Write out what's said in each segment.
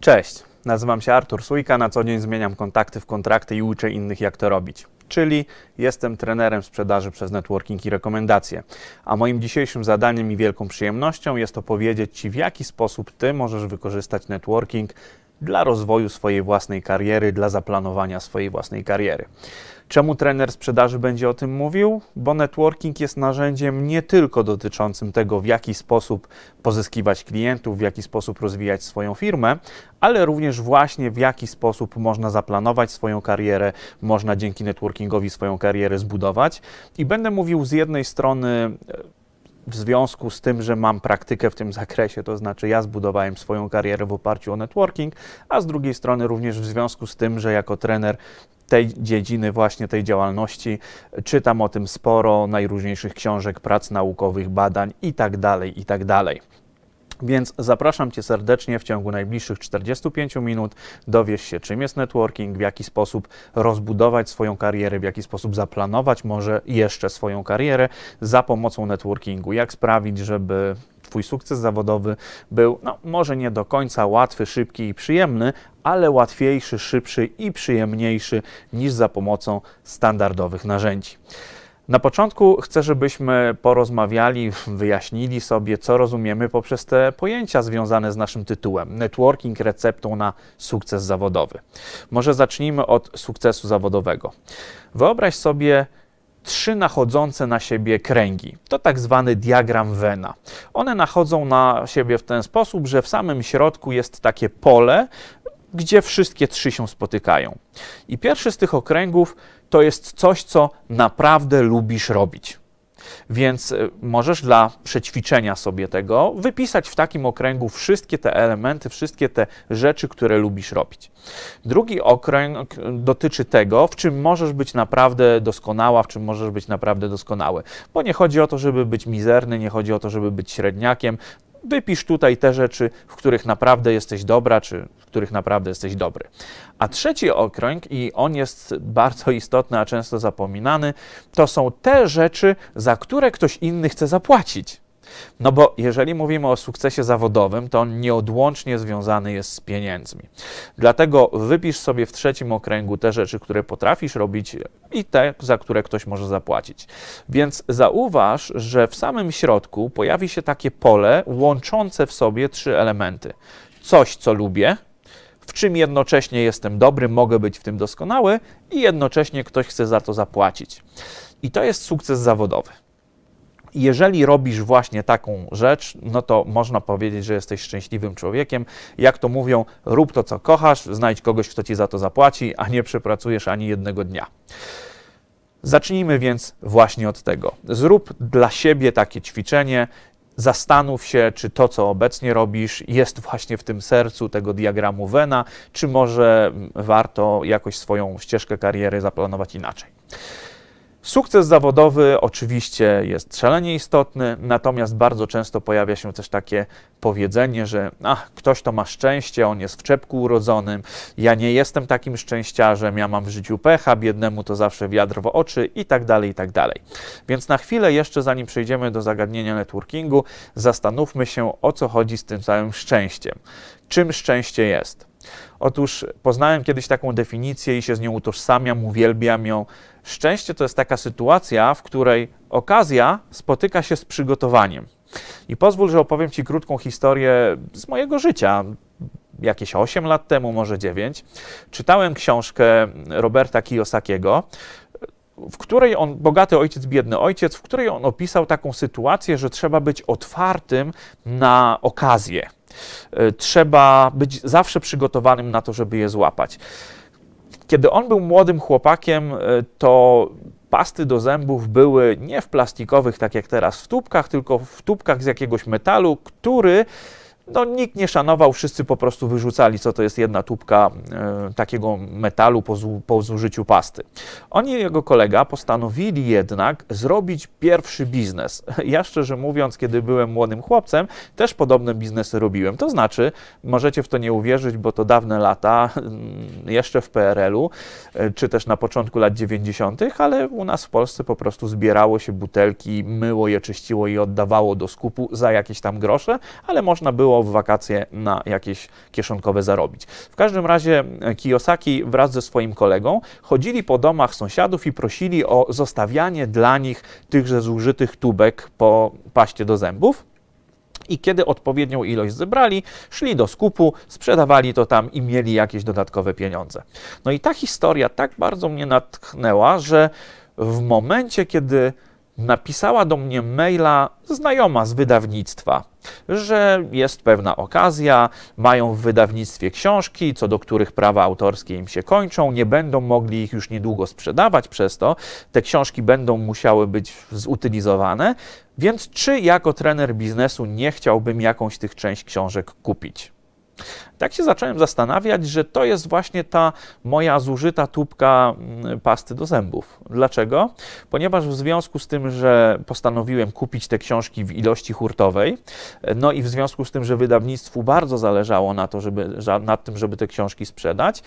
Cześć, nazywam się Artur Sujka, na co dzień zmieniam kontakty w kontrakty i uczę innych jak to robić. Czyli jestem trenerem sprzedaży przez networking i rekomendacje. A moim dzisiejszym zadaniem i wielką przyjemnością jest opowiedzieć Ci, w jaki sposób Ty możesz wykorzystać networking dla rozwoju swojej własnej kariery, dla zaplanowania swojej własnej kariery. Czemu trener sprzedaży będzie o tym mówił? Bo networking jest narzędziem nie tylko dotyczącym tego, w jaki sposób pozyskiwać klientów, w jaki sposób rozwijać swoją firmę, ale również właśnie w jaki sposób można zaplanować swoją karierę, można dzięki networkingowi swoją karierę zbudować. I będę mówił z jednej strony w związku z tym, że mam praktykę w tym zakresie, to znaczy ja zbudowałem swoją karierę w oparciu o networking, a z drugiej strony również w związku z tym, że jako trener tej dziedziny, właśnie tej działalności. Czytam o tym sporo, najróżniejszych książek, prac naukowych, badań itd., tak itd. Tak więc zapraszam Cię serdecznie w ciągu najbliższych 45 minut. Dowiesz się, czym jest networking, w jaki sposób rozbudować swoją karierę, w jaki sposób zaplanować może jeszcze swoją karierę za pomocą networkingu, jak sprawić, żeby Twój sukces zawodowy był, no może nie do końca łatwy, szybki i przyjemny, ale łatwiejszy, szybszy i przyjemniejszy niż za pomocą standardowych narzędzi. Na początku chcę, żebyśmy porozmawiali, wyjaśnili sobie, co rozumiemy poprzez te pojęcia związane z naszym tytułem. Networking receptą na sukces zawodowy. Może zacznijmy od sukcesu zawodowego. Wyobraź sobie trzy nachodzące na siebie kręgi. To tak zwany diagram Wena. One nachodzą na siebie w ten sposób, że w samym środku jest takie pole, gdzie wszystkie trzy się spotykają. I pierwszy z tych okręgów to jest coś, co naprawdę lubisz robić. Więc e, możesz dla przećwiczenia sobie tego wypisać w takim okręgu wszystkie te elementy, wszystkie te rzeczy, które lubisz robić. Drugi okręg dotyczy tego, w czym możesz być naprawdę doskonała, w czym możesz być naprawdę doskonały. Bo nie chodzi o to, żeby być mizerny, nie chodzi o to, żeby być średniakiem. Wypisz tutaj te rzeczy, w których naprawdę jesteś dobra, czy których naprawdę jesteś dobry. A trzeci okręg, i on jest bardzo istotny, a często zapominany, to są te rzeczy, za które ktoś inny chce zapłacić. No bo jeżeli mówimy o sukcesie zawodowym, to on nieodłącznie związany jest z pieniędzmi. Dlatego wypisz sobie w trzecim okręgu te rzeczy, które potrafisz robić i te, za które ktoś może zapłacić. Więc zauważ, że w samym środku pojawi się takie pole łączące w sobie trzy elementy: coś, co lubię, w czym jednocześnie jestem dobry, mogę być w tym doskonały i jednocześnie ktoś chce za to zapłacić. I to jest sukces zawodowy. Jeżeli robisz właśnie taką rzecz, no to można powiedzieć, że jesteś szczęśliwym człowiekiem. Jak to mówią, rób to, co kochasz, znajdź kogoś, kto ci za to zapłaci, a nie przepracujesz ani jednego dnia. Zacznijmy więc właśnie od tego. Zrób dla siebie takie ćwiczenie, zastanów się, czy to, co obecnie robisz, jest właśnie w tym sercu tego diagramu Wena, czy może warto jakoś swoją ścieżkę kariery zaplanować inaczej. Sukces zawodowy oczywiście jest szalenie istotny, natomiast bardzo często pojawia się też takie powiedzenie, że ach, ktoś to ma szczęście, on jest w czepku urodzonym, ja nie jestem takim szczęściarzem, ja mam w życiu pecha, biednemu to zawsze wiatr w oczy i tak dalej, i tak dalej. Więc na chwilę jeszcze, zanim przejdziemy do zagadnienia networkingu, zastanówmy się, o co chodzi z tym całym szczęściem. Czym szczęście jest? Otóż poznałem kiedyś taką definicję i się z nią utożsamiam, uwielbiam ją. Szczęście to jest taka sytuacja, w której okazja spotyka się z przygotowaniem. I pozwól, że opowiem Ci krótką historię z mojego życia. Jakieś 8 lat temu, może 9, czytałem książkę Roberta Kiyosakiego, w której on, bogaty ojciec, biedny ojciec, w której on opisał taką sytuację, że trzeba być otwartym na okazję. E, trzeba być zawsze przygotowanym na to, żeby je złapać. Kiedy on był młodym chłopakiem, e, to pasty do zębów były nie w plastikowych, tak jak teraz, w tubkach, tylko w tubkach z jakiegoś metalu, który no, nikt nie szanował, wszyscy po prostu wyrzucali, co to jest jedna tubka e, takiego metalu po, zu, po zużyciu pasty. Oni i jego kolega postanowili jednak zrobić pierwszy biznes. Ja szczerze mówiąc, kiedy byłem młodym chłopcem, też podobne biznesy robiłem. To znaczy, możecie w to nie uwierzyć, bo to dawne lata, mm, jeszcze w PRL-u, e, czy też na początku lat 90., ale u nas w Polsce po prostu zbierało się butelki, myło je, czyściło i oddawało do skupu za jakieś tam grosze, ale można było w wakacje na jakieś kieszonkowe zarobić. W każdym razie e, Kiyosaki wraz ze swoim kolegą chodzili po domach sąsiadów i prosili o zostawianie dla nich tychże zużytych tubek po paście do zębów i kiedy odpowiednią ilość zebrali, szli do skupu, sprzedawali to tam i mieli jakieś dodatkowe pieniądze. No i ta historia tak bardzo mnie natchnęła, że w momencie, kiedy napisała do mnie maila znajoma z wydawnictwa, że jest pewna okazja, mają w wydawnictwie książki, co do których prawa autorskie im się kończą, nie będą mogli ich już niedługo sprzedawać przez to, te książki będą musiały być zutylizowane, więc czy jako trener biznesu nie chciałbym jakąś tych część książek kupić? Tak się zacząłem zastanawiać, że to jest właśnie ta moja zużyta tubka mm, pasty do zębów. Dlaczego? Ponieważ w związku z tym, że postanowiłem kupić te książki w ilości hurtowej, no i w związku z tym, że wydawnictwu bardzo zależało na, to, żeby, na tym, żeby te książki sprzedać,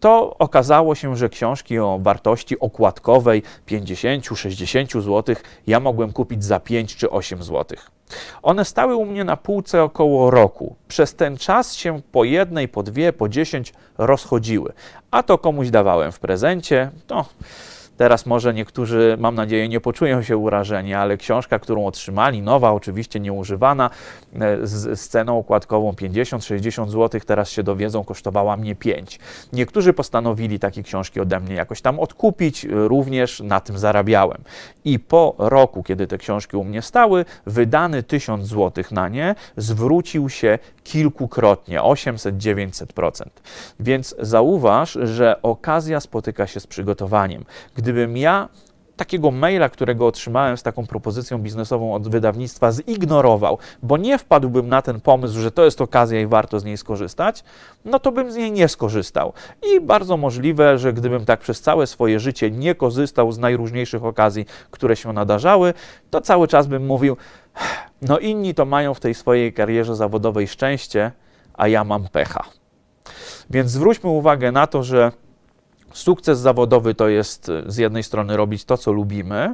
to okazało się, że książki o wartości okładkowej 50-60 zł ja mogłem kupić za 5 czy 8 złotych. One stały u mnie na półce około roku. Przez ten czas się po jednej, po dwie, po dziesięć rozchodziły. A to komuś dawałem w prezencie, no Teraz może niektórzy, mam nadzieję, nie poczują się urażeni, ale książka, którą otrzymali, nowa, oczywiście nieużywana, e, z, z ceną okładkową 50-60 zł, teraz się dowiedzą, kosztowała mnie 5. Niektórzy postanowili takie książki ode mnie jakoś tam odkupić, e, również na tym zarabiałem. I po roku, kiedy te książki u mnie stały, wydany 1000 zł na nie zwrócił się kilkukrotnie 800-900%. Więc zauważ, że okazja spotyka się z przygotowaniem. Gdybym ja takiego maila, którego otrzymałem z taką propozycją biznesową od wydawnictwa, zignorował, bo nie wpadłbym na ten pomysł, że to jest okazja i warto z niej skorzystać, no to bym z niej nie skorzystał. I bardzo możliwe, że gdybym tak przez całe swoje życie nie korzystał z najróżniejszych okazji, które się nadarzały, to cały czas bym mówił, no inni to mają w tej swojej karierze zawodowej szczęście, a ja mam pecha. Więc zwróćmy uwagę na to, że Sukces zawodowy to jest y, z jednej strony robić to, co lubimy,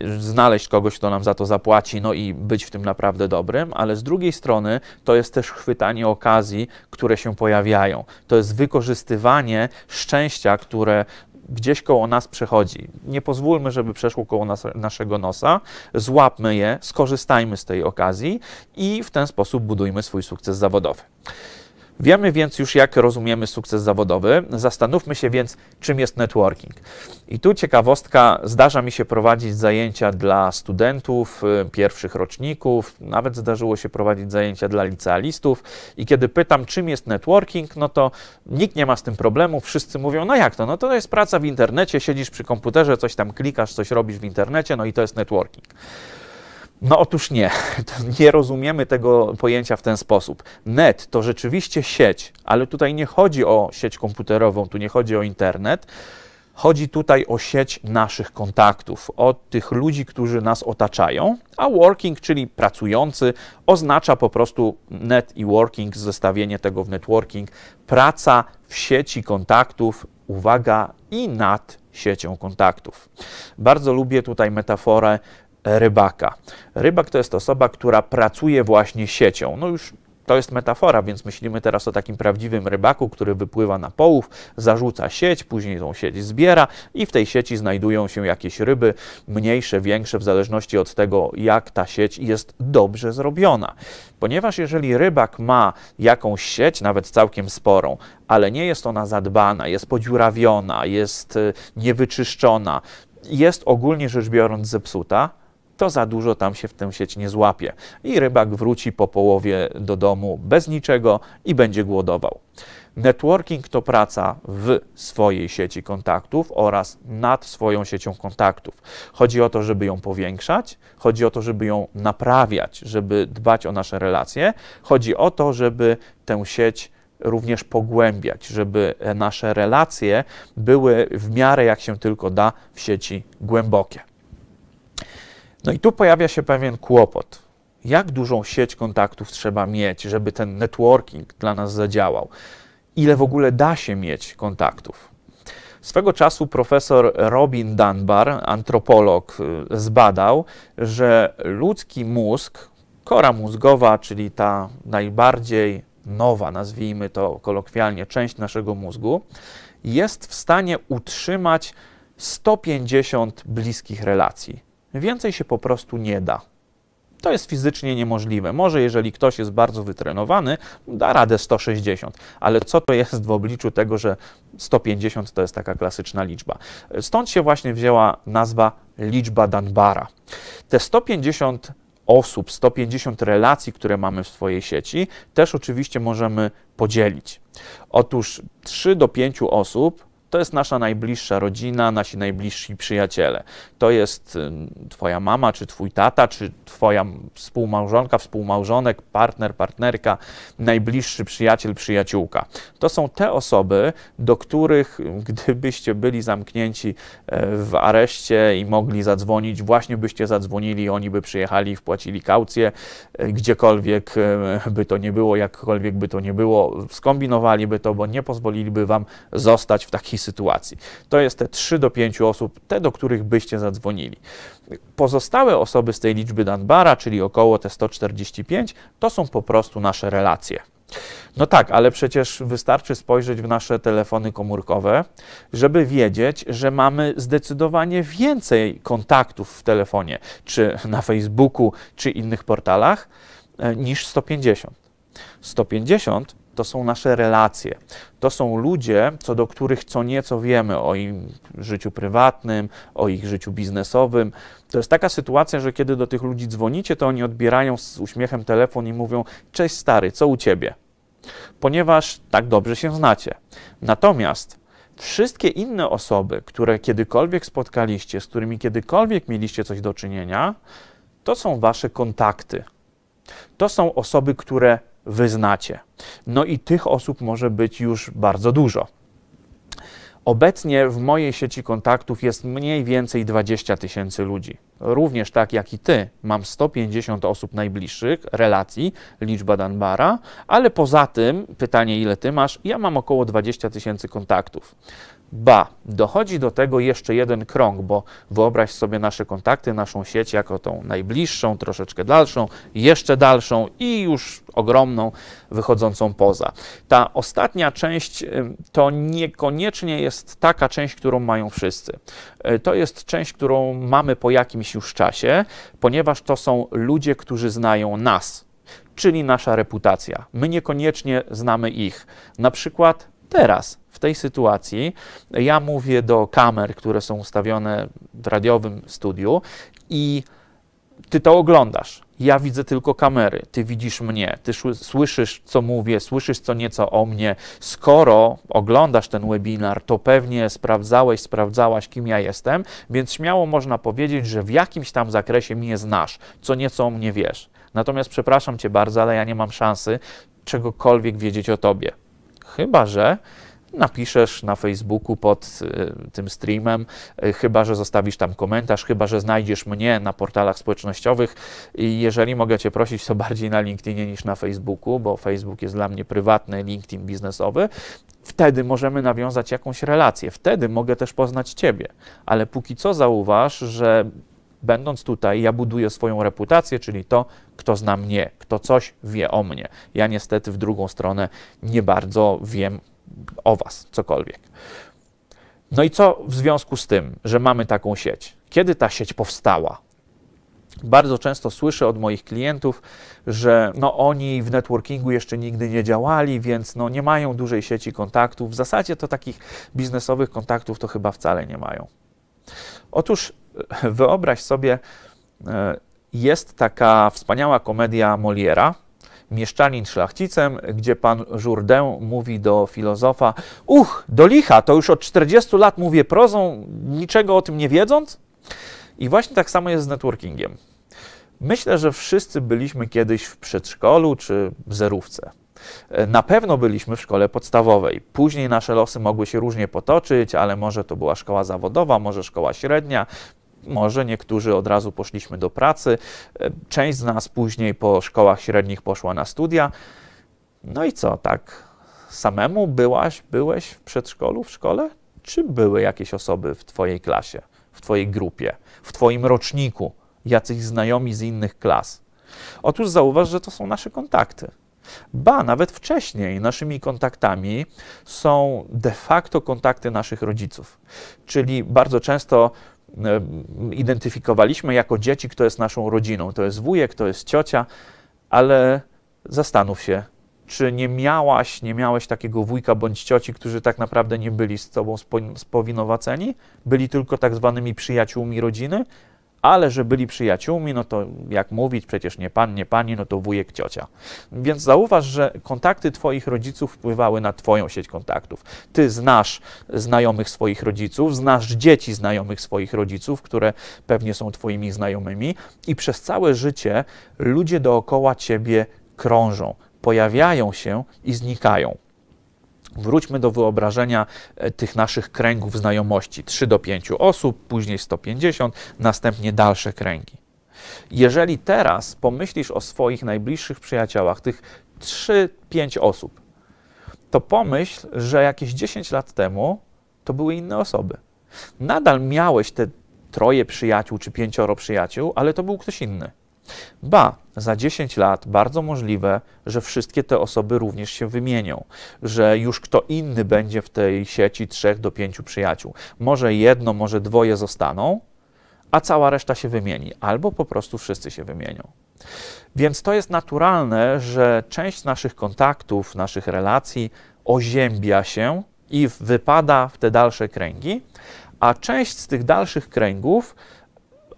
y, znaleźć kogoś, kto nam za to zapłaci, no i być w tym naprawdę dobrym, ale z drugiej strony to jest też chwytanie okazji, które się pojawiają. To jest wykorzystywanie szczęścia, które gdzieś koło nas przechodzi. Nie pozwólmy, żeby przeszło koło nas, naszego nosa, złapmy je, skorzystajmy z tej okazji i w ten sposób budujmy swój sukces zawodowy. Wiemy więc już, jak rozumiemy sukces zawodowy. Zastanówmy się więc, czym jest networking. I tu ciekawostka, zdarza mi się prowadzić zajęcia dla studentów, y, pierwszych roczników, nawet zdarzyło się prowadzić zajęcia dla licealistów. I kiedy pytam, czym jest networking, no to nikt nie ma z tym problemu, wszyscy mówią, no jak to, no to jest praca w internecie, siedzisz przy komputerze, coś tam klikasz, coś robisz w internecie, no i to jest networking. No otóż nie, nie rozumiemy tego pojęcia w ten sposób. Net to rzeczywiście sieć, ale tutaj nie chodzi o sieć komputerową, tu nie chodzi o internet. Chodzi tutaj o sieć naszych kontaktów, o tych ludzi, którzy nas otaczają, a working, czyli pracujący, oznacza po prostu net i working, zestawienie tego w networking, praca w sieci kontaktów, uwaga, i nad siecią kontaktów. Bardzo lubię tutaj metaforę rybaka. Rybak to jest osoba, która pracuje właśnie siecią. No już to jest metafora, więc myślimy teraz o takim prawdziwym rybaku, który wypływa na połów, zarzuca sieć, później tą sieć zbiera i w tej sieci znajdują się jakieś ryby, mniejsze, większe, w zależności od tego, jak ta sieć jest dobrze zrobiona. Ponieważ jeżeli rybak ma jakąś sieć, nawet całkiem sporą, ale nie jest ona zadbana, jest podziurawiona, jest y, niewyczyszczona, jest ogólnie rzecz biorąc zepsuta, to za dużo tam się w tę sieć nie złapie. I rybak wróci po połowie do domu bez niczego i będzie głodował. Networking to praca w swojej sieci kontaktów oraz nad swoją siecią kontaktów. Chodzi o to, żeby ją powiększać, chodzi o to, żeby ją naprawiać, żeby dbać o nasze relacje, chodzi o to, żeby tę sieć również pogłębiać, żeby nasze relacje były w miarę jak się tylko da w sieci głębokie. No i tu pojawia się pewien kłopot. Jak dużą sieć kontaktów trzeba mieć, żeby ten networking dla nas zadziałał? Ile w ogóle da się mieć kontaktów? Swego czasu profesor Robin Dunbar, antropolog, y, zbadał, że ludzki mózg, kora mózgowa, czyli ta najbardziej nowa, nazwijmy to kolokwialnie, część naszego mózgu, jest w stanie utrzymać 150 bliskich relacji Więcej się po prostu nie da. To jest fizycznie niemożliwe. Może jeżeli ktoś jest bardzo wytrenowany, da radę 160, ale co to jest w obliczu tego, że 150 to jest taka klasyczna liczba. Stąd się właśnie wzięła nazwa liczba Danbara. Te 150 osób, 150 relacji, które mamy w swojej sieci, też oczywiście możemy podzielić. Otóż 3 do 5 osób to jest nasza najbliższa rodzina, nasi najbliżsi przyjaciele. To jest Twoja mama, czy Twój tata, czy Twoja współmałżonka, współmałżonek, partner, partnerka, najbliższy przyjaciel, przyjaciółka. To są te osoby, do których gdybyście byli zamknięci e, w areszcie i mogli zadzwonić, właśnie byście zadzwonili, oni by przyjechali i wpłacili kaucję, e, gdziekolwiek e, by to nie było, jakkolwiek by to nie było, skombinowaliby to, bo nie pozwoliliby Wam zostać w takiej sytuacji. To jest te 3 do 5 osób, te do których byście zadzwonili. Pozostałe osoby z tej liczby Danbara, czyli około te 145, to są po prostu nasze relacje. No tak, ale przecież wystarczy spojrzeć w nasze telefony komórkowe, żeby wiedzieć, że mamy zdecydowanie więcej kontaktów w telefonie, czy na Facebooku, czy innych portalach, e, niż 150. 150 to są nasze relacje. To są ludzie, co do których co nieco wiemy o ich życiu prywatnym, o ich życiu biznesowym. To jest taka sytuacja, że kiedy do tych ludzi dzwonicie, to oni odbierają z uśmiechem telefon i mówią: Cześć stary, co u ciebie? Ponieważ tak dobrze się znacie. Natomiast wszystkie inne osoby, które kiedykolwiek spotkaliście, z którymi kiedykolwiek mieliście coś do czynienia, to są wasze kontakty. To są osoby, które wyznacie. No i tych osób może być już bardzo dużo. Obecnie w mojej sieci kontaktów jest mniej więcej 20 tysięcy ludzi. Również tak jak i ty, mam 150 osób najbliższych, relacji, liczba Danbara, ale poza tym, pytanie ile ty masz, ja mam około 20 tysięcy kontaktów. Ba, dochodzi do tego jeszcze jeden krąg, bo wyobraź sobie nasze kontakty, naszą sieć jako tą najbliższą, troszeczkę dalszą, jeszcze dalszą i już ogromną, wychodzącą poza. Ta ostatnia część y, to niekoniecznie jest taka część, którą mają wszyscy. Y, to jest część, którą mamy po jakimś już czasie, ponieważ to są ludzie, którzy znają nas. Czyli nasza reputacja. My niekoniecznie znamy ich. Na przykład teraz, w tej sytuacji, ja mówię do kamer, które są ustawione w radiowym studiu i ty to oglądasz. Ja widzę tylko kamery, ty widzisz mnie, ty słyszysz, co mówię, słyszysz co nieco o mnie. Skoro oglądasz ten webinar, to pewnie sprawdzałeś, sprawdzałaś, kim ja jestem, więc śmiało można powiedzieć, że w jakimś tam zakresie mnie znasz, co nieco o mnie wiesz. Natomiast przepraszam cię bardzo, ale ja nie mam szansy czegokolwiek wiedzieć o tobie. Chyba, że napiszesz na Facebooku pod y, tym streamem, y, chyba że zostawisz tam komentarz, chyba że znajdziesz mnie na portalach społecznościowych. I jeżeli mogę Cię prosić, to bardziej na LinkedInie niż na Facebooku, bo Facebook jest dla mnie prywatny, LinkedIn biznesowy. Wtedy możemy nawiązać jakąś relację, wtedy mogę też poznać Ciebie. Ale póki co zauważ, że będąc tutaj, ja buduję swoją reputację, czyli to, kto zna mnie, kto coś wie o mnie. Ja niestety w drugą stronę nie bardzo wiem o was cokolwiek. No i co w związku z tym, że mamy taką sieć? Kiedy ta sieć powstała? Bardzo często słyszę od moich klientów, że no oni w networkingu jeszcze nigdy nie działali, więc no nie mają dużej sieci kontaktów. W zasadzie to takich biznesowych kontaktów to chyba wcale nie mają. Otóż wyobraź sobie, e, jest taka wspaniała komedia Moliera, Mieszczanin szlachcicem, gdzie pan Jourdain mówi do filozofa: Uch, do licha, to już od 40 lat mówię prozą, niczego o tym nie wiedząc. I właśnie tak samo jest z networkingiem. Myślę, że wszyscy byliśmy kiedyś w przedszkolu czy w zerówce. E, na pewno byliśmy w szkole podstawowej. Później nasze losy mogły się różnie potoczyć, ale może to była szkoła zawodowa, może szkoła średnia, może niektórzy od razu poszliśmy do pracy, e, część z nas później po szkołach średnich poszła na studia. No i co, tak samemu byłaś, byłeś w przedszkolu, w szkole? Czy były jakieś osoby w twojej klasie, w twojej grupie, w twoim roczniku, jacyś znajomi z innych klas? Otóż zauważ, że to są nasze kontakty. Ba, nawet wcześniej naszymi kontaktami są de facto kontakty naszych rodziców. Czyli bardzo często E, identyfikowaliśmy jako dzieci, kto jest naszą rodziną. To jest wujek, to jest ciocia, ale zastanów się, czy nie miałaś, nie miałeś takiego wujka bądź cioci, którzy tak naprawdę nie byli z tobą spowinowaceni, byli tylko tak zwanymi przyjaciółmi rodziny, ale że byli przyjaciółmi, no to jak mówić, przecież nie pan, nie pani, no to wujek, ciocia. Więc zauważ, że kontakty twoich rodziców wpływały na twoją sieć kontaktów. Ty znasz znajomych swoich rodziców, znasz dzieci znajomych swoich rodziców, które pewnie są twoimi znajomymi i przez całe życie ludzie dookoła ciebie krążą, pojawiają się i znikają. Wróćmy do wyobrażenia e, tych naszych kręgów znajomości: 3 do 5 osób, później 150, następnie dalsze kręgi. Jeżeli teraz pomyślisz o swoich najbliższych przyjaciołach, tych 3-5 osób, to pomyśl, że jakieś 10 lat temu to były inne osoby. Nadal miałeś te troje przyjaciół czy pięcioro przyjaciół, ale to był ktoś inny. Ba, za 10 lat bardzo możliwe, że wszystkie te osoby również się wymienią, że już kto inny będzie w tej sieci trzech do pięciu przyjaciół. Może jedno, może dwoje zostaną, a cała reszta się wymieni, albo po prostu wszyscy się wymienią. Więc to jest naturalne, że część naszych kontaktów, naszych relacji oziębia się i wypada w te dalsze kręgi, a część z tych dalszych kręgów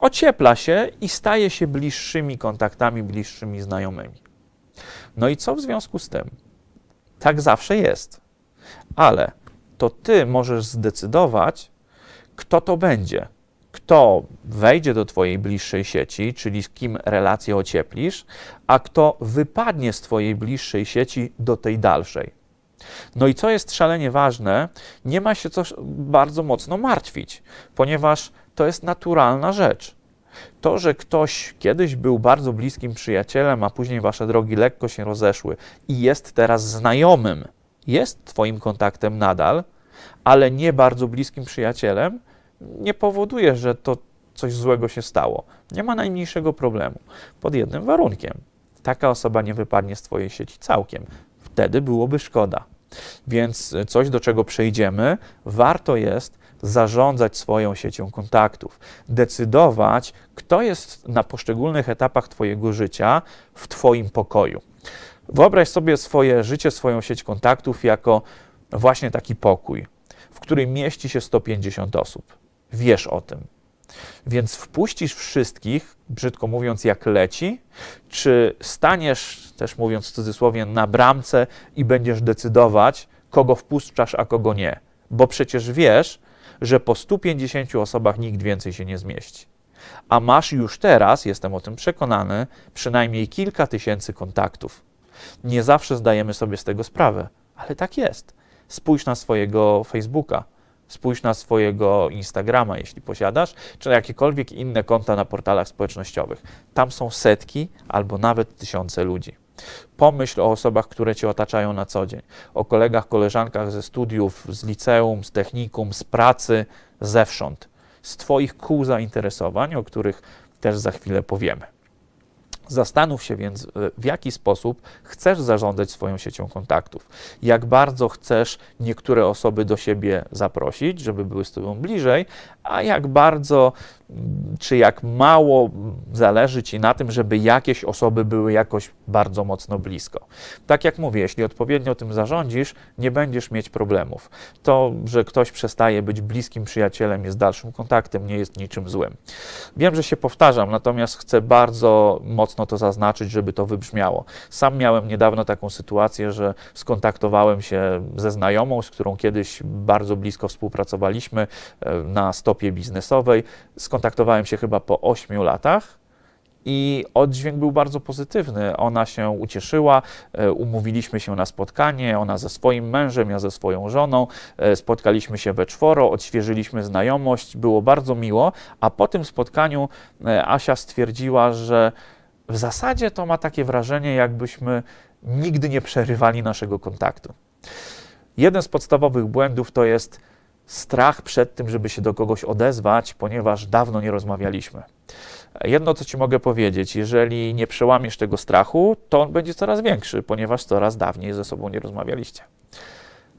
ociepla się i staje się bliższymi kontaktami, bliższymi znajomymi. No i co w związku z tym? Tak zawsze jest, ale to ty możesz zdecydować, kto to będzie. Kto wejdzie do Twojej bliższej sieci, czyli z kim relację ocieplisz, a kto wypadnie z Twojej bliższej sieci do tej dalszej. No i co jest szalenie ważne, nie ma się coś bardzo mocno martwić, ponieważ to jest naturalna rzecz. To, że ktoś kiedyś był bardzo bliskim przyjacielem, a później wasze drogi lekko się rozeszły i jest teraz znajomym, jest twoim kontaktem nadal, ale nie bardzo bliskim przyjacielem, nie powoduje, że to coś złego się stało. Nie ma najmniejszego problemu. Pod jednym warunkiem. Taka osoba nie wypadnie z twojej sieci całkiem. Wtedy byłoby szkoda. Więc e, coś, do czego przejdziemy, warto jest zarządzać swoją siecią kontaktów, decydować, kto jest na poszczególnych etapach Twojego życia w Twoim pokoju. Wyobraź sobie swoje życie, swoją sieć kontaktów jako właśnie taki pokój, w którym mieści się 150 osób. Wiesz o tym. Więc wpuścisz wszystkich, brzydko mówiąc, jak leci, czy staniesz, też mówiąc w cudzysłowie, na bramce i będziesz decydować, kogo wpuszczasz, a kogo nie. Bo przecież wiesz, że po 150 osobach nikt więcej się nie zmieści. A masz już teraz, jestem o tym przekonany, przynajmniej kilka tysięcy kontaktów. Nie zawsze zdajemy sobie z tego sprawę, ale tak jest. Spójrz na swojego Facebooka, spójrz na swojego Instagrama, jeśli posiadasz, czy na jakiekolwiek inne konta na portalach społecznościowych. Tam są setki albo nawet tysiące ludzi. Pomyśl o osobach, które cię otaczają na co dzień, o kolegach, koleżankach ze studiów, z liceum, z technikum, z pracy, zewsząd, z Twoich kół zainteresowań, o których też za chwilę powiemy. Zastanów się więc, e, w jaki sposób chcesz zarządzać swoją siecią kontaktów, jak bardzo chcesz niektóre osoby do siebie zaprosić, żeby były z Tobą bliżej, a jak bardzo czy jak mało zależy Ci na tym, żeby jakieś osoby były jakoś bardzo mocno blisko. Tak jak mówię, jeśli odpowiednio tym zarządzisz, nie będziesz mieć problemów. To, że ktoś przestaje być bliskim przyjacielem, jest dalszym kontaktem, nie jest niczym złym. Wiem, że się powtarzam, natomiast chcę bardzo mocno mocno to zaznaczyć, żeby to wybrzmiało. Sam miałem niedawno taką sytuację, że skontaktowałem się ze znajomą, z którą kiedyś bardzo blisko współpracowaliśmy e, na stopie biznesowej. Skontaktowałem się chyba po 8 latach. I oddźwięk był bardzo pozytywny. Ona się ucieszyła, e, umówiliśmy się na spotkanie, ona ze swoim mężem, ja ze swoją żoną. E, spotkaliśmy się we czworo, odświeżyliśmy znajomość, było bardzo miło, a po tym spotkaniu Asia stwierdziła, że w zasadzie to ma takie wrażenie, jakbyśmy nigdy nie przerywali naszego kontaktu. Jeden z podstawowych błędów to jest strach przed tym, żeby się do kogoś odezwać, ponieważ dawno nie rozmawialiśmy. Jedno, co ci mogę powiedzieć, jeżeli nie przełamiesz tego strachu, to on będzie coraz większy, ponieważ coraz dawniej ze sobą nie rozmawialiście.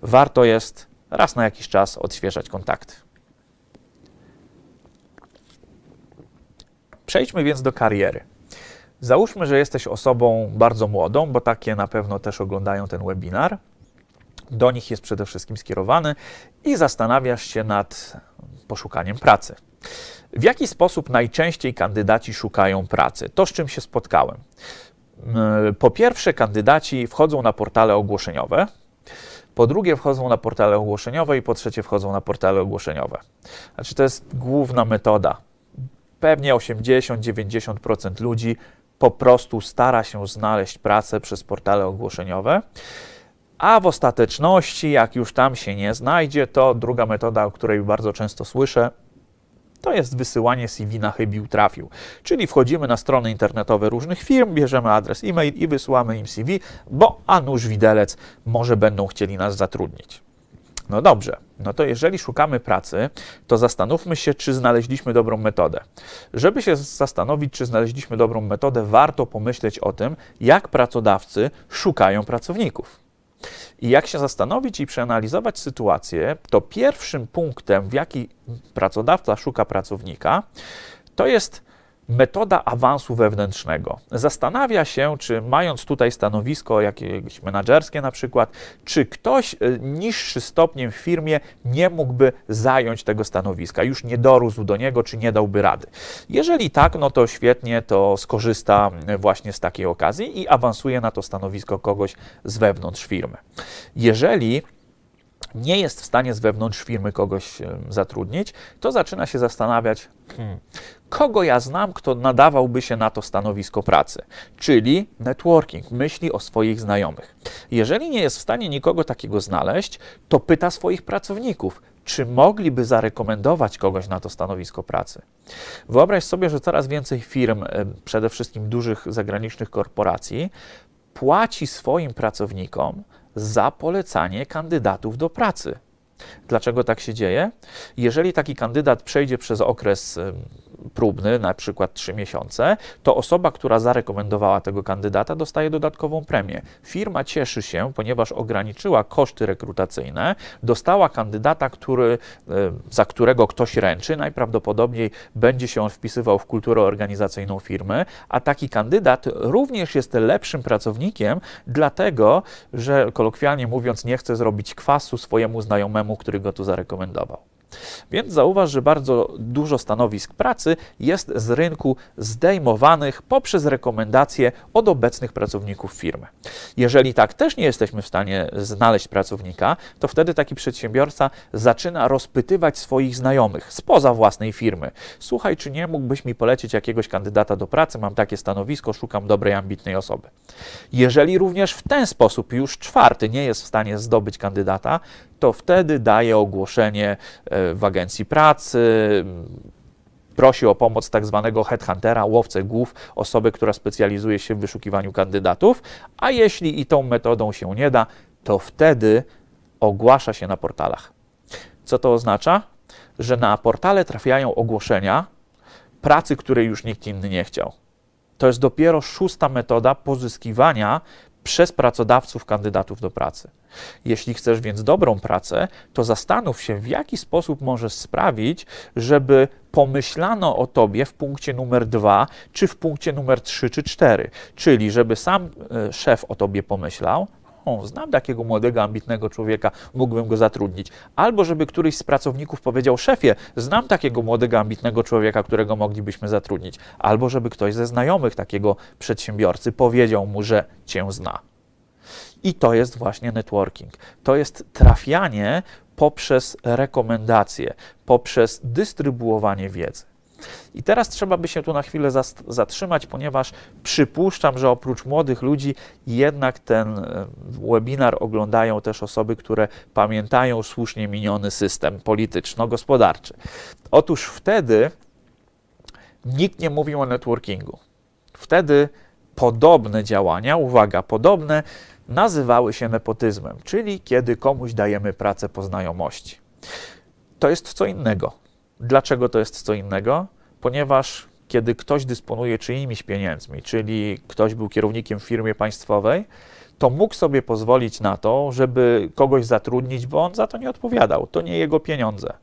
Warto jest raz na jakiś czas odświeżać kontakty. Przejdźmy więc do kariery. Załóżmy, że jesteś osobą bardzo młodą, bo takie na pewno też oglądają ten webinar. Do nich jest przede wszystkim skierowany i zastanawiasz się nad poszukaniem pracy. W jaki sposób najczęściej kandydaci szukają pracy? To, z czym się spotkałem. Mm, po pierwsze, kandydaci wchodzą na portale ogłoszeniowe, po drugie wchodzą na portale ogłoszeniowe i po trzecie wchodzą na portale ogłoszeniowe. Znaczy to jest główna metoda. Pewnie 80-90% ludzi po prostu stara się znaleźć pracę przez portale ogłoszeniowe. A w ostateczności, jak już tam się nie znajdzie, to druga metoda, o której bardzo często słyszę, to jest wysyłanie CV na chybił trafił. Czyli wchodzimy na strony internetowe różnych firm, bierzemy adres e-mail i wysyłamy im CV, bo a nuż widelec, może będą chcieli nas zatrudnić. No dobrze, no to jeżeli szukamy pracy, to zastanówmy się, czy znaleźliśmy dobrą metodę. Żeby się zastanowić, czy znaleźliśmy dobrą metodę, warto pomyśleć o tym, jak pracodawcy szukają pracowników. I jak się zastanowić i przeanalizować sytuację, to pierwszym punktem, w jaki pracodawca szuka pracownika, to jest metoda awansu wewnętrznego. Zastanawia się, czy mając tutaj stanowisko jakieś menedżerskie na przykład, czy ktoś y, niższy stopniem w firmie nie mógłby zająć tego stanowiska, już nie dorósł do niego, czy nie dałby rady. Jeżeli tak, no to świetnie, to skorzysta y, właśnie z takiej okazji i awansuje na to stanowisko kogoś z wewnątrz firmy. Jeżeli nie jest w stanie z wewnątrz firmy kogoś y, zatrudnić, to zaczyna się zastanawiać, hmm, kogo ja znam, kto nadawałby się na to stanowisko pracy, czyli networking, myśli o swoich znajomych. Jeżeli nie jest w stanie nikogo takiego znaleźć, to pyta swoich pracowników, czy mogliby zarekomendować kogoś na to stanowisko pracy. Wyobraź sobie, że coraz więcej firm, e, przede wszystkim dużych zagranicznych korporacji, płaci swoim pracownikom za polecanie kandydatów do pracy. Dlaczego tak się dzieje? Jeżeli taki kandydat przejdzie przez okres próbny, na przykład 3 miesiące, to osoba, która zarekomendowała tego kandydata, dostaje dodatkową premię. Firma cieszy się, ponieważ ograniczyła koszty rekrutacyjne, dostała kandydata, który, e, za którego ktoś ręczy, najprawdopodobniej będzie się on wpisywał w kulturę organizacyjną firmy, a taki kandydat również jest lepszym pracownikiem, dlatego że kolokwialnie mówiąc, nie chce zrobić kwasu swojemu znajomemu, który go tu zarekomendował. Więc zauważ, że bardzo dużo stanowisk pracy jest z rynku zdejmowanych poprzez rekomendacje od obecnych pracowników firmy. Jeżeli tak też nie jesteśmy w stanie znaleźć pracownika, to wtedy taki przedsiębiorca zaczyna rozpytywać swoich znajomych spoza własnej firmy. Słuchaj, czy nie mógłbyś mi polecić jakiegoś kandydata do pracy? Mam takie stanowisko, szukam dobrej, ambitnej osoby. Jeżeli również w ten sposób już czwarty nie jest w stanie zdobyć kandydata, to wtedy daje ogłoszenie e, w agencji pracy, prosi o pomoc tak zwanego headhuntera, łowcę głów, osoby, która specjalizuje się w wyszukiwaniu kandydatów, a jeśli i tą metodą się nie da, to wtedy ogłasza się na portalach. Co to oznacza? Że na portale trafiają ogłoszenia pracy, której już nikt inny nie chciał. To jest dopiero szósta metoda pozyskiwania przez pracodawców kandydatów do pracy. Jeśli chcesz więc dobrą pracę, to zastanów się, w jaki sposób możesz sprawić, żeby pomyślano o tobie w punkcie numer dwa, czy w punkcie numer trzy, czy cztery. Czyli, żeby sam e, szef o tobie pomyślał, znam takiego młodego, ambitnego człowieka, mógłbym go zatrudnić. Albo żeby któryś z pracowników powiedział szefie, znam takiego młodego, ambitnego człowieka, którego moglibyśmy zatrudnić. Albo żeby ktoś ze znajomych takiego przedsiębiorcy powiedział mu, że cię zna. I to jest właśnie networking. To jest trafianie poprzez rekomendacje, poprzez dystrybuowanie wiedzy. I teraz trzeba by się tu na chwilę zatrzymać, ponieważ przypuszczam, że oprócz młodych ludzi jednak ten e, webinar oglądają też osoby, które pamiętają słusznie miniony system polityczno-gospodarczy. Otóż wtedy nikt nie mówił o networkingu. Wtedy podobne działania, uwaga, podobne, nazywały się nepotyzmem, czyli kiedy komuś dajemy pracę po znajomości. To jest co innego. Dlaczego to jest co innego? Ponieważ kiedy ktoś dysponuje czyimiś pieniędzmi, czyli ktoś był kierownikiem firmy państwowej, to mógł sobie pozwolić na to, żeby kogoś zatrudnić, bo on za to nie odpowiadał. To nie jego pieniądze.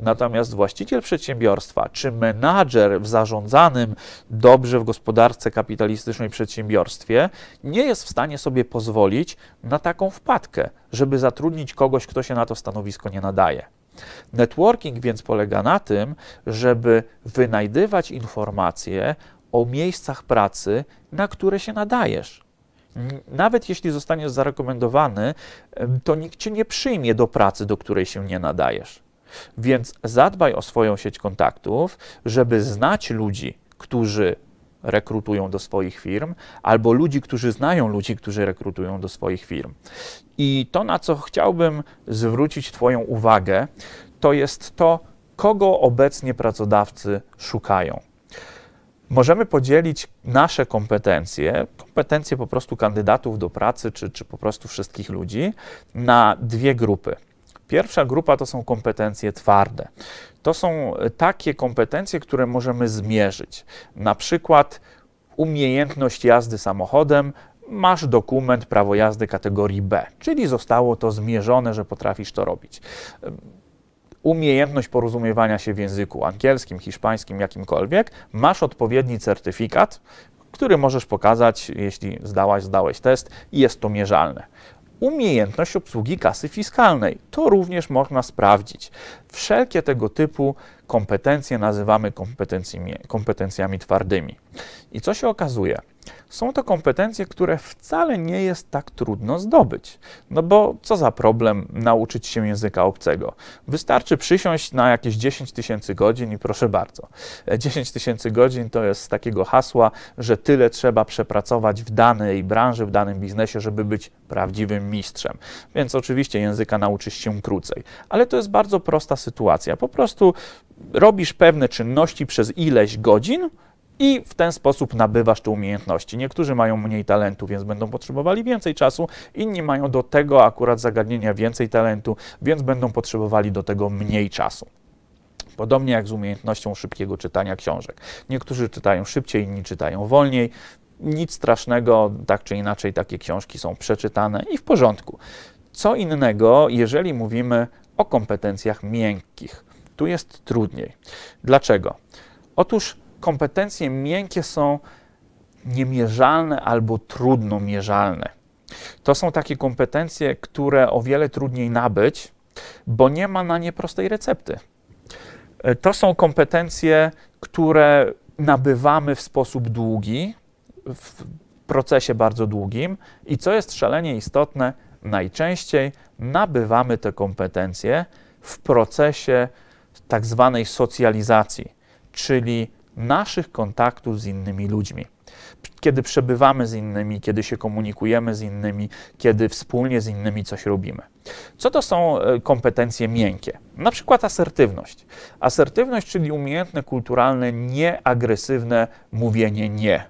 Natomiast właściciel przedsiębiorstwa czy menadżer w zarządzanym dobrze w gospodarce kapitalistycznej przedsiębiorstwie nie jest w stanie sobie pozwolić na taką wpadkę, żeby zatrudnić kogoś, kto się na to stanowisko nie nadaje. Networking więc polega na tym, żeby wynajdywać informacje o miejscach pracy, na które się nadajesz. Nawet jeśli zostaniesz zarekomendowany, to nikt cię nie przyjmie do pracy, do której się nie nadajesz. Więc zadbaj o swoją sieć kontaktów, żeby znać ludzi, którzy rekrutują do swoich firm, albo ludzi, którzy znają ludzi, którzy rekrutują do swoich firm. I to, na co chciałbym zwrócić Twoją uwagę, to jest to, kogo obecnie pracodawcy szukają. Możemy podzielić nasze kompetencje, kompetencje po prostu kandydatów do pracy, czy, czy po prostu wszystkich ludzi, na dwie grupy. Pierwsza grupa to są kompetencje twarde. To są e, takie kompetencje, które możemy zmierzyć. Na przykład umiejętność jazdy samochodem masz dokument prawo jazdy kategorii B, czyli zostało to zmierzone, że potrafisz to robić. Umiejętność porozumiewania się w języku angielskim, hiszpańskim, jakimkolwiek, masz odpowiedni certyfikat, który możesz pokazać, jeśli zdałaś, zdałeś test i jest to mierzalne. Umiejętność obsługi kasy fiskalnej to również można sprawdzić. Wszelkie tego typu kompetencje nazywamy kompetencjami, kompetencjami twardymi. I co się okazuje? są to kompetencje, które wcale nie jest tak trudno zdobyć. No bo co za problem nauczyć się języka obcego? Wystarczy przysiąść na jakieś 10 tysięcy godzin i proszę bardzo. 10 e, tysięcy godzin to jest takiego hasła, że tyle trzeba przepracować w danej branży, w danym biznesie, żeby być prawdziwym mistrzem. Więc oczywiście języka nauczysz się krócej. Ale to jest bardzo prosta sytuacja. Po prostu robisz pewne czynności przez ileś godzin, i w ten sposób nabywasz te umiejętności. Niektórzy mają mniej talentu, więc będą potrzebowali więcej czasu, inni mają do tego akurat zagadnienia więcej talentu, więc będą potrzebowali do tego mniej czasu. Podobnie jak z umiejętnością szybkiego czytania książek. Niektórzy czytają szybciej, inni czytają wolniej. Nic strasznego, tak czy inaczej takie książki są przeczytane i w porządku. Co innego, jeżeli mówimy o kompetencjach miękkich. Tu jest trudniej. Dlaczego? Otóż kompetencje miękkie są niemierzalne albo trudno mierzalne. To są takie kompetencje, które o wiele trudniej nabyć, bo nie ma na nie prostej recepty. E, to są kompetencje, które nabywamy w sposób długi, w procesie bardzo długim i co jest szalenie istotne, najczęściej nabywamy te kompetencje w procesie tak zwanej socjalizacji, czyli naszych kontaktów z innymi ludźmi. Kiedy przebywamy z innymi, kiedy się komunikujemy z innymi, kiedy wspólnie z innymi coś robimy. Co to są e, kompetencje miękkie? Na przykład asertywność. Asertywność, czyli umiejętne, kulturalne, nieagresywne mówienie nie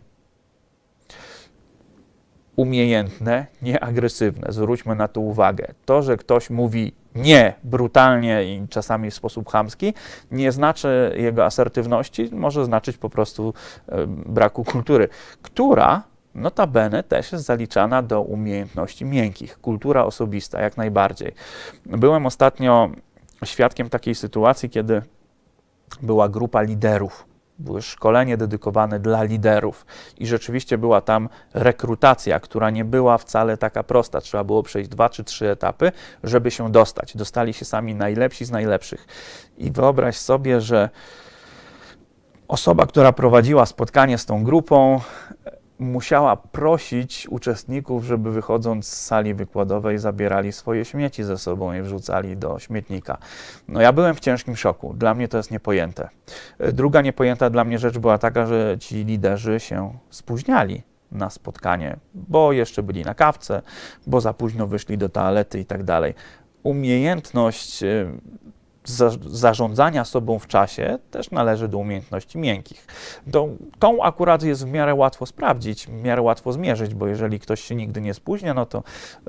umiejętne, nieagresywne. Zwróćmy na to uwagę. To, że ktoś mówi nie brutalnie i czasami w sposób chamski, nie znaczy jego asertywności, może znaczyć po prostu e, braku kultury, która notabene też jest zaliczana do umiejętności miękkich. Kultura osobista, jak najbardziej. Byłem ostatnio świadkiem takiej sytuacji, kiedy była grupa liderów były szkolenie dedykowane dla liderów i rzeczywiście była tam rekrutacja, która nie była wcale taka prosta. Trzeba było przejść dwa czy trzy etapy, żeby się dostać. Dostali się sami najlepsi z najlepszych. I wyobraź sobie, że osoba, która prowadziła spotkanie z tą grupą, musiała prosić uczestników, żeby wychodząc z sali wykładowej zabierali swoje śmieci ze sobą i wrzucali do śmietnika. No ja byłem w ciężkim szoku. Dla mnie to jest niepojęte. E, druga niepojęta dla mnie rzecz była taka, że ci liderzy się spóźniali na spotkanie, bo jeszcze byli na kawce, bo za późno wyszli do toalety i tak dalej. Umiejętność e, za, zarządzania sobą w czasie też należy do umiejętności miękkich. tą akurat jest w miarę łatwo sprawdzić, w miarę łatwo zmierzyć, bo jeżeli ktoś się nigdy nie spóźnia, no to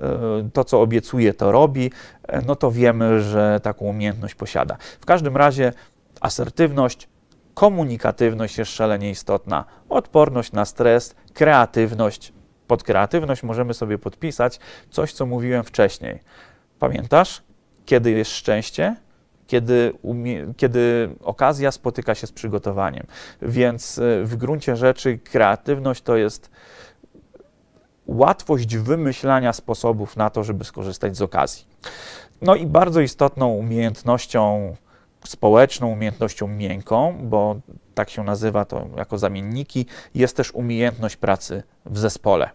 e, to, co obiecuje, to robi, e, no to wiemy, że taką umiejętność posiada. W każdym razie asertywność, komunikatywność jest szalenie istotna, odporność na stres, kreatywność. Pod kreatywność możemy sobie podpisać coś, co mówiłem wcześniej. Pamiętasz, kiedy jest szczęście, kiedy, umie, kiedy okazja spotyka się z przygotowaniem. Więc y, w gruncie rzeczy kreatywność to jest łatwość wymyślania sposobów na to, żeby skorzystać z okazji. No i bardzo istotną umiejętnością społeczną, umiejętnością miękką, bo tak się nazywa to jako zamienniki, jest też umiejętność pracy w zespole.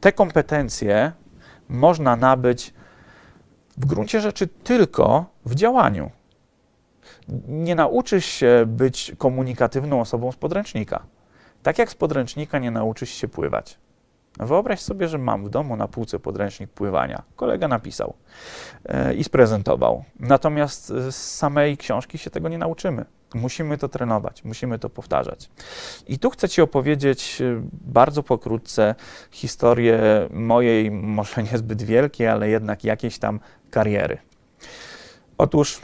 Te kompetencje można nabyć w gruncie rzeczy tylko w działaniu nie nauczysz się być komunikatywną osobą z podręcznika. Tak jak z podręcznika nie nauczysz się pływać. Wyobraź sobie, że mam w domu na półce podręcznik pływania. Kolega napisał e, i sprezentował. Natomiast e, z samej książki się tego nie nauczymy. Musimy to trenować, musimy to powtarzać. I tu chcę Ci opowiedzieć e, bardzo pokrótce historię mojej, może niezbyt wielkiej, ale jednak jakiejś tam kariery. Otóż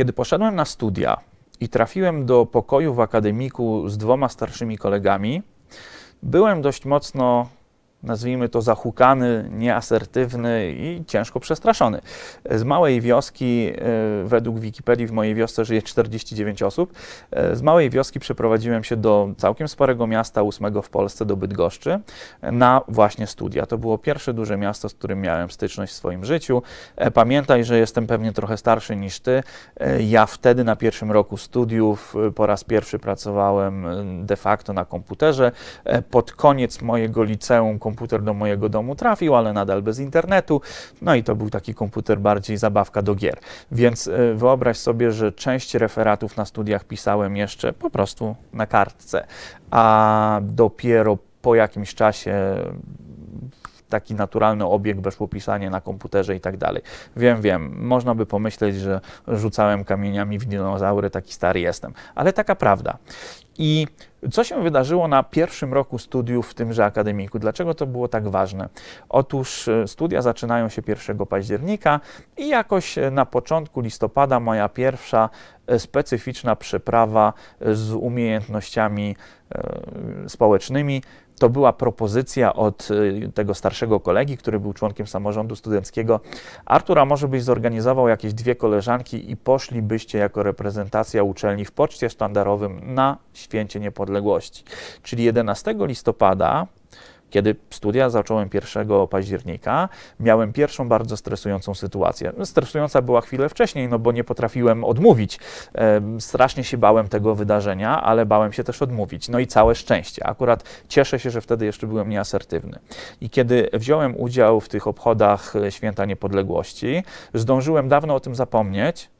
kiedy poszedłem na studia i trafiłem do pokoju w akademiku z dwoma starszymi kolegami, byłem dość mocno nazwijmy to zahukany, nieasertywny i ciężko przestraszony. Z małej wioski, e, według Wikipedii w mojej wiosce żyje 49 osób, e, z małej wioski przeprowadziłem się do całkiem sporego miasta, ósmego w Polsce, do Bydgoszczy, na właśnie studia. To było pierwsze duże miasto, z którym miałem styczność w swoim życiu. E, pamiętaj, że jestem pewnie trochę starszy niż ty. Ja wtedy na pierwszym roku studiów po raz pierwszy pracowałem de facto na komputerze. Pod koniec mojego liceum komputer do mojego domu trafił, ale nadal bez internetu. No i to był taki komputer bardziej zabawka do gier. Więc e, wyobraź sobie, że część referatów na studiach pisałem jeszcze po prostu na kartce, a dopiero po jakimś czasie taki naturalny obieg weszło pisanie na komputerze i tak dalej. Wiem, wiem, można by pomyśleć, że rzucałem kamieniami w dinozaury, taki stary jestem, ale taka prawda. I co się wydarzyło na pierwszym roku studiów w tymże akademiku? Dlaczego to było tak ważne? Otóż e, studia zaczynają się 1 października i jakoś e, na początku listopada moja pierwsza e, specyficzna przeprawa z umiejętnościami społecznymi to była propozycja od y, tego starszego kolegi, który był członkiem samorządu studenckiego. Artura, może byś zorganizował jakieś dwie koleżanki i poszlibyście jako reprezentacja uczelni w poczcie sztandarowym na święcie niepodległości. Czyli 11 listopada kiedy studia zacząłem 1 października, miałem pierwszą bardzo stresującą sytuację. No, stresująca była chwilę wcześniej, no bo nie potrafiłem odmówić. Strasznie się bałem tego wydarzenia, ale bałem się też odmówić. No i całe szczęście. Akurat cieszę się, że wtedy jeszcze byłem nieasertywny. I kiedy wziąłem udział w tych obchodach e, Święta Niepodległości, zdążyłem dawno o tym zapomnieć,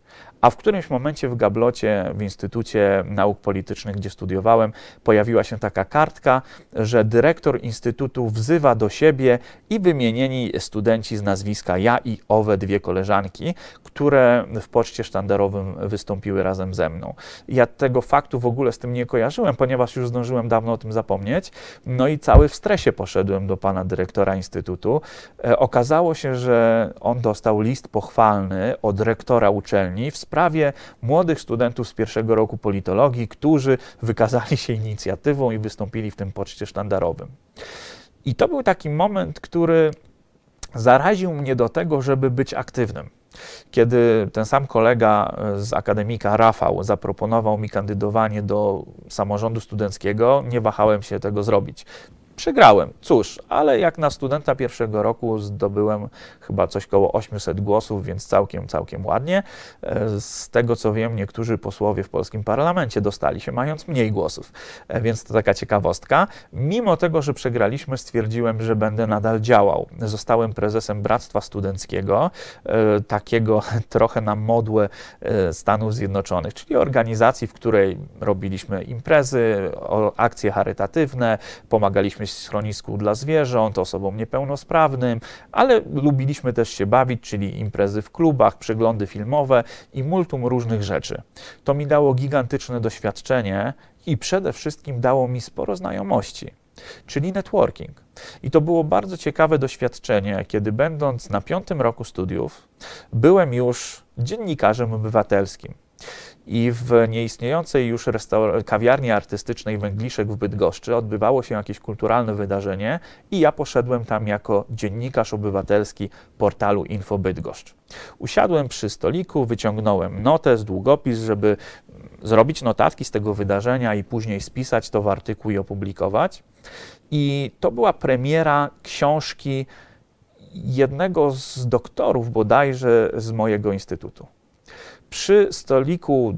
a w którymś momencie w Gablocie, w Instytucie Nauk Politycznych, gdzie studiowałem, pojawiła się taka kartka, że dyrektor Instytutu wzywa do siebie i wymienieni studenci z nazwiska ja i owe dwie koleżanki, które w poczcie sztandarowym wystąpiły razem ze mną. Ja tego faktu w ogóle z tym nie kojarzyłem, ponieważ już zdążyłem dawno o tym zapomnieć. No i cały w stresie poszedłem do pana dyrektora Instytutu. E, okazało się, że on dostał list pochwalny od rektora uczelni w sprawie młodych studentów z pierwszego roku politologii, którzy wykazali się inicjatywą i wystąpili w tym poczcie sztandarowym. I to był taki moment, który zaraził mnie do tego, żeby być aktywnym. Kiedy ten sam kolega z akademika Rafał zaproponował mi kandydowanie do samorządu studenckiego, nie wahałem się tego zrobić. Przegrałem, cóż, ale jak na studenta pierwszego roku zdobyłem chyba coś koło 800 głosów, więc całkiem, całkiem ładnie. E, z tego co wiem, niektórzy posłowie w polskim parlamencie dostali się mając mniej głosów, e, więc to taka ciekawostka. Mimo tego, że przegraliśmy, stwierdziłem, że będę nadal działał. Zostałem prezesem Bractwa Studenckiego, e, takiego trochę na modłę Stanów Zjednoczonych, czyli organizacji, w której robiliśmy imprezy, akcje charytatywne, pomagaliśmy w schronisku dla zwierząt, osobom niepełnosprawnym, ale lubiliśmy też się bawić, czyli imprezy w klubach, przeglądy filmowe i multum różnych rzeczy. To mi dało gigantyczne doświadczenie i przede wszystkim dało mi sporo znajomości czyli networking. I to było bardzo ciekawe doświadczenie, kiedy będąc na piątym roku studiów, byłem już dziennikarzem obywatelskim i w nieistniejącej już kawiarni artystycznej Węgliszek w Bydgoszczy odbywało się jakieś kulturalne wydarzenie i ja poszedłem tam jako dziennikarz obywatelski portalu Info Bydgoszcz. Usiadłem przy stoliku, wyciągnąłem notes, długopis, żeby zrobić notatki z tego wydarzenia i później spisać to w artykuł i opublikować. I to była premiera książki jednego z doktorów bodajże z mojego instytutu. Przy stoliku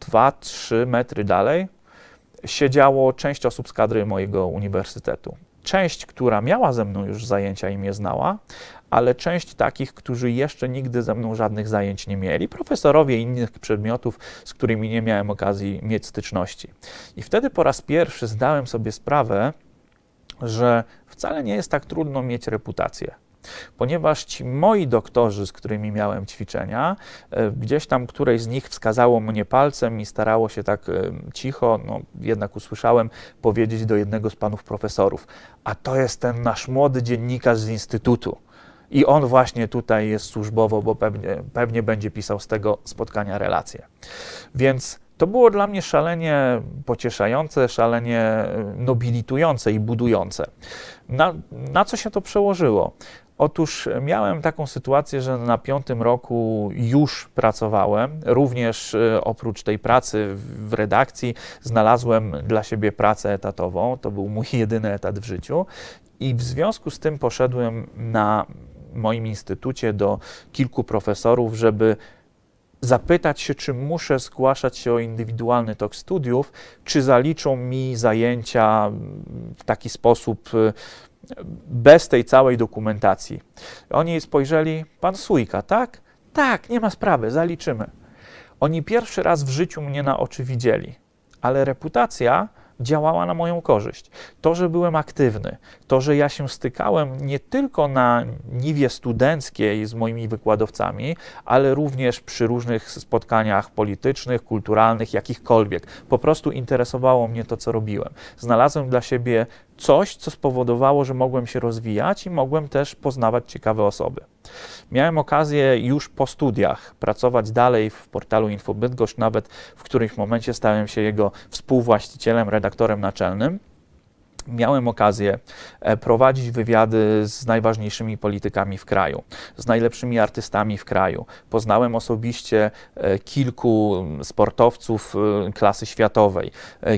2-3 metry dalej siedziało część osób z kadry mojego uniwersytetu. Część, która miała ze mną już zajęcia i mnie znała, ale część takich, którzy jeszcze nigdy ze mną żadnych zajęć nie mieli, profesorowie innych przedmiotów, z którymi nie miałem okazji mieć styczności. I wtedy po raz pierwszy zdałem sobie sprawę, że wcale nie jest tak trudno mieć reputację Ponieważ ci moi doktorzy, z którymi miałem ćwiczenia, e, gdzieś tam któreś z nich wskazało mnie palcem i starało się tak e, cicho, no jednak usłyszałem, powiedzieć do jednego z panów profesorów: A to jest ten nasz młody dziennikarz z instytutu. I on właśnie tutaj jest służbowo, bo pewnie, pewnie będzie pisał z tego spotkania relacje. Więc to było dla mnie szalenie pocieszające, szalenie e, nobilitujące i budujące. Na, na, co się to przełożyło? Otóż miałem taką sytuację, że na piątym roku już pracowałem. Również e, oprócz tej pracy w redakcji znalazłem dla siebie pracę etatową. To był mój jedyny etat w życiu. I w związku z tym poszedłem na moim instytucie do kilku profesorów, żeby zapytać się, czy muszę zgłaszać się o indywidualny tok studiów, czy zaliczą mi zajęcia w taki sposób e, bez tej całej dokumentacji. Oni spojrzeli, pan Sujka, tak? Tak, nie ma sprawy, zaliczymy. Oni pierwszy raz w życiu mnie na oczy widzieli, ale reputacja działała na moją korzyść. To, że byłem aktywny, to, że ja się stykałem nie tylko na niwie studenckiej z moimi wykładowcami, ale również przy różnych spotkaniach politycznych, kulturalnych, jakichkolwiek. Po prostu interesowało mnie to, co robiłem. Znalazłem dla siebie coś, co spowodowało, że mogłem się rozwijać i mogłem też poznawać ciekawe osoby. Miałem okazję już po studiach pracować dalej w portalu InfoBydgoszcz, nawet w którymś momencie stałem się jego współwłaścicielem, redaktorem naczelnym miałem okazję e, prowadzić wywiady z najważniejszymi politykami w kraju, z najlepszymi artystami w kraju. Poznałem osobiście e, kilku mm, sportowców e, klasy światowej,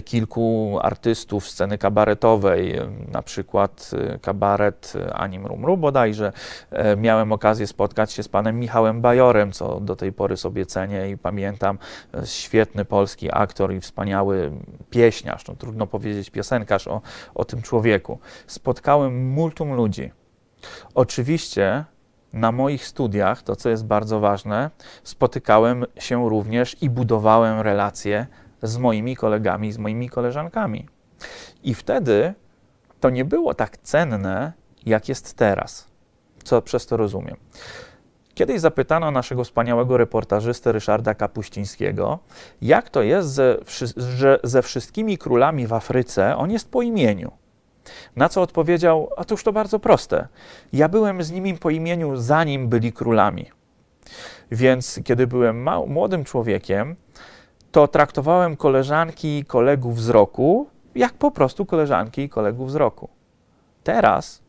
kilku artystów sceny kabaretowej, na przykład kabaret Anim Rumru bodajże. Miałem okazję spotkać się z panem Michałem Bajorem, co do tej pory sobie cenię i pamiętam. Świetny polski aktor i wspaniały pieśniarz, no, trudno powiedzieć piosenkarz o, o o tym człowieku. Spotkałem multum ludzi. Oczywiście na moich studiach, to co jest bardzo ważne, spotykałem się również i budowałem relacje z moimi kolegami, z moimi koleżankami. I wtedy to nie było tak cenne, jak jest teraz. Co przez to rozumiem? Kiedyś zapytano naszego wspaniałego reportażystę Ryszarda Kapuścińskiego, jak to jest, ze, że ze wszystkimi królami w Afryce on jest po imieniu. Na co odpowiedział: A cóż to bardzo proste. Ja byłem z nimi po imieniu, zanim byli królami. Więc kiedy byłem mał, młodym człowiekiem, to traktowałem koleżanki i kolegów z roku jak po prostu koleżanki i kolegów z roku. Teraz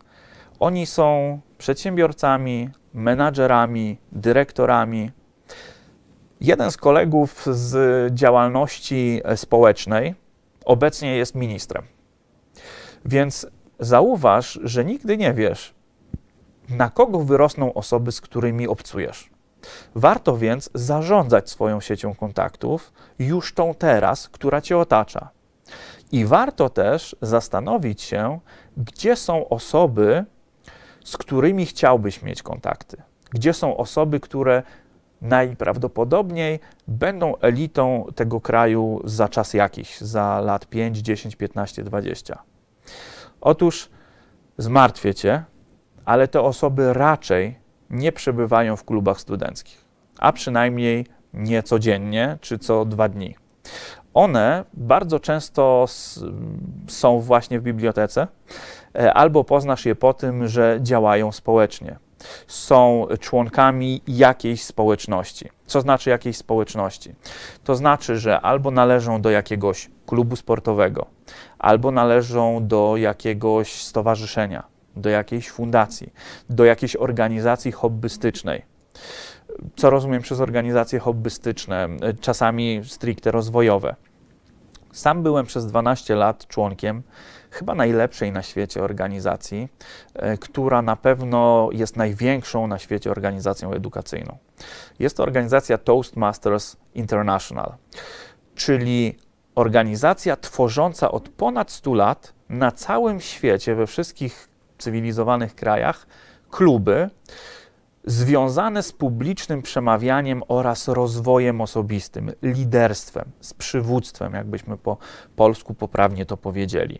oni są przedsiębiorcami, menadżerami, dyrektorami. Jeden z kolegów z działalności społecznej obecnie jest ministrem. Więc zauważ, że nigdy nie wiesz, na kogo wyrosną osoby, z którymi obcujesz. Warto więc zarządzać swoją siecią kontaktów, już tą teraz, która cię otacza. I warto też zastanowić się, gdzie są osoby, z którymi chciałbyś mieć kontakty? Gdzie są osoby, które najprawdopodobniej będą elitą tego kraju za czas jakiś, za lat 5, 10, 15, 20? Otóż zmartwię cię, ale te osoby raczej nie przebywają w klubach studenckich, a przynajmniej nie codziennie czy co dwa dni. One bardzo często są właśnie w bibliotece, E, albo poznasz je po tym, że działają społecznie. Są członkami jakiejś społeczności. Co znaczy jakiejś społeczności? To znaczy, że albo należą do jakiegoś klubu sportowego, albo należą do jakiegoś stowarzyszenia, do jakiejś fundacji, do jakiejś organizacji hobbystycznej co rozumiem przez organizacje hobbystyczne, e, czasami stricte rozwojowe. Sam byłem przez 12 lat członkiem chyba najlepszej na świecie organizacji, e, która na pewno jest największą na świecie organizacją edukacyjną. Jest to organizacja Toastmasters International, czyli organizacja tworząca od ponad 100 lat na całym świecie, we wszystkich cywilizowanych krajach, kluby, związane z publicznym przemawianiem oraz rozwojem osobistym, liderstwem, z przywództwem, jakbyśmy po polsku poprawnie to powiedzieli.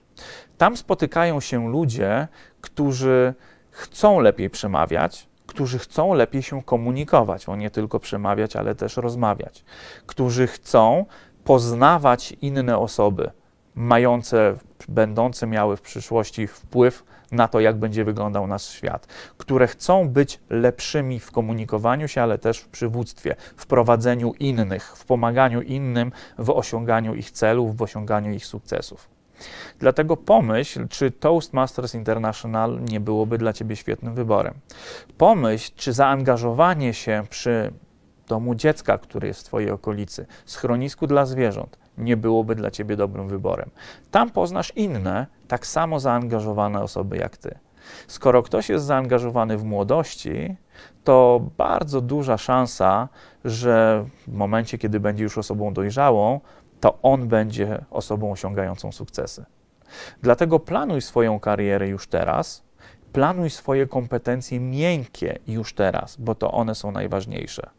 Tam spotykają się ludzie, którzy chcą lepiej przemawiać, którzy chcą lepiej się komunikować, bo nie tylko przemawiać, ale też rozmawiać, którzy chcą poznawać inne osoby mające, będące miały w przyszłości wpływ na to, jak będzie wyglądał nasz świat, które chcą być lepszymi w komunikowaniu się, ale też w przywództwie, w prowadzeniu innych, w pomaganiu innym w osiąganiu ich celów, w osiąganiu ich sukcesów. Dlatego pomyśl, czy Toastmasters International nie byłoby dla Ciebie świetnym wyborem. Pomyśl, czy zaangażowanie się przy domu dziecka, który jest w Twojej okolicy, schronisku dla zwierząt, nie byłoby dla ciebie dobrym wyborem. Tam poznasz inne, tak samo zaangażowane osoby jak ty. Skoro ktoś jest zaangażowany w młodości, to bardzo duża szansa, że w momencie, kiedy będzie już osobą dojrzałą, to on będzie osobą osiągającą sukcesy. Dlatego planuj swoją karierę już teraz, planuj swoje kompetencje miękkie już teraz, bo to one są najważniejsze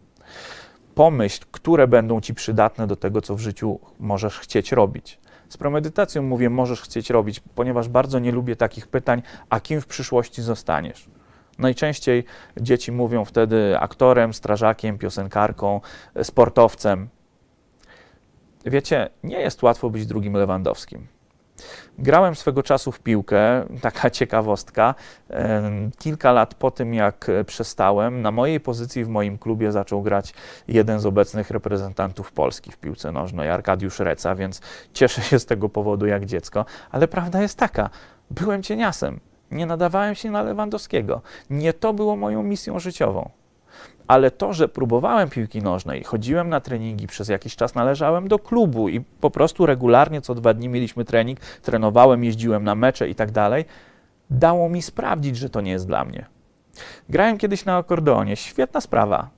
pomyśl, które będą ci przydatne do tego, co w życiu możesz chcieć robić. Z premedytacją mówię, możesz chcieć robić, ponieważ bardzo nie lubię takich pytań, a kim w przyszłości zostaniesz? Najczęściej dzieci mówią wtedy aktorem, strażakiem, piosenkarką, sportowcem. Wiecie, nie jest łatwo być drugim Lewandowskim. Grałem swego czasu w piłkę, taka ciekawostka. Kilka lat po tym, jak e, przestałem, na mojej pozycji w moim klubie zaczął grać jeden z obecnych reprezentantów Polski w piłce nożnej, Arkadiusz Reca, więc cieszę się z tego powodu jak dziecko. Ale prawda jest taka, byłem cieniasem, nie nadawałem się na Lewandowskiego. Nie to było moją misją życiową ale to, że próbowałem piłki nożnej, chodziłem na treningi, przez jakiś czas należałem do klubu i po prostu regularnie co dwa dni mieliśmy trening, trenowałem, jeździłem na mecze i tak dalej, dało mi sprawdzić, że to nie jest dla mnie. Grałem kiedyś na akordeonie, świetna sprawa,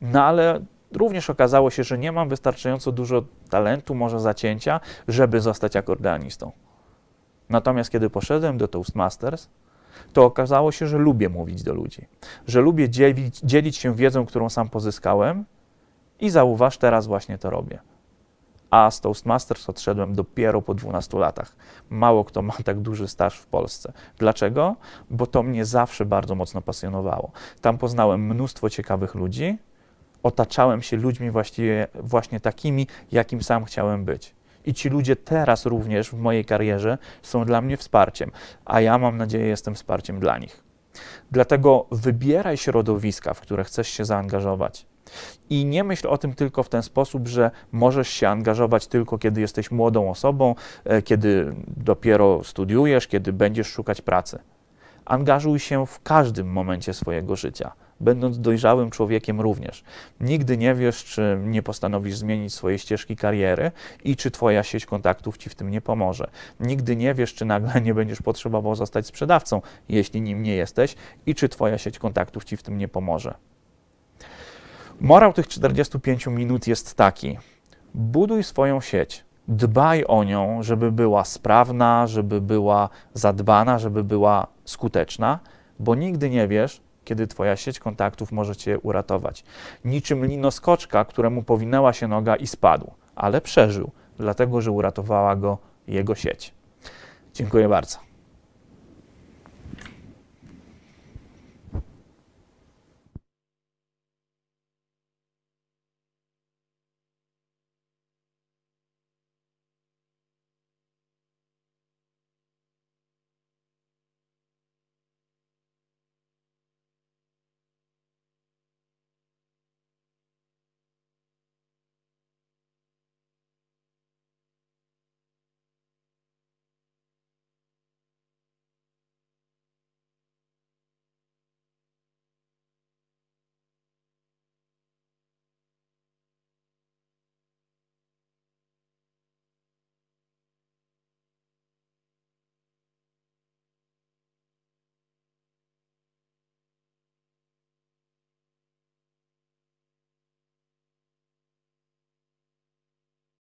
no ale również okazało się, że nie mam wystarczająco dużo talentu, może zacięcia, żeby zostać akordeonistą. Natomiast kiedy poszedłem do Toastmasters, to okazało się, że lubię mówić do ludzi, że lubię dzielić, dzielić się wiedzą, którą sam pozyskałem i zauważ, teraz właśnie to robię. A z Toastmasters odszedłem dopiero po 12 latach. Mało kto ma tak duży staż w Polsce. Dlaczego? Bo to mnie zawsze bardzo mocno pasjonowało. Tam poznałem mnóstwo ciekawych ludzi, otaczałem się ludźmi właściwie, właśnie takimi, jakim sam chciałem być i ci ludzie teraz również w mojej karierze są dla mnie wsparciem, a ja mam nadzieję jestem wsparciem dla nich. Dlatego wybieraj środowiska, w które chcesz się zaangażować. I nie myśl o tym tylko w ten sposób, że możesz się angażować tylko kiedy jesteś młodą osobą, e, kiedy dopiero studiujesz, kiedy będziesz szukać pracy. Angażuj się w każdym momencie swojego życia będąc dojrzałym człowiekiem również. Nigdy nie wiesz, czy nie postanowisz zmienić swojej ścieżki kariery i czy twoja sieć kontaktów ci w tym nie pomoże. Nigdy nie wiesz, czy nagle nie będziesz potrzebował zostać sprzedawcą, jeśli nim nie jesteś i czy twoja sieć kontaktów ci w tym nie pomoże. Morał tych 45 minut jest taki: buduj swoją sieć. Dbaj o nią, żeby była sprawna, żeby była zadbana, żeby była skuteczna, bo nigdy nie wiesz, kiedy Twoja sieć kontaktów może Cię uratować. Niczym linoskoczka, któremu powinęła się noga i spadł, ale przeżył, dlatego że uratowała go jego sieć. Dziękuję bardzo.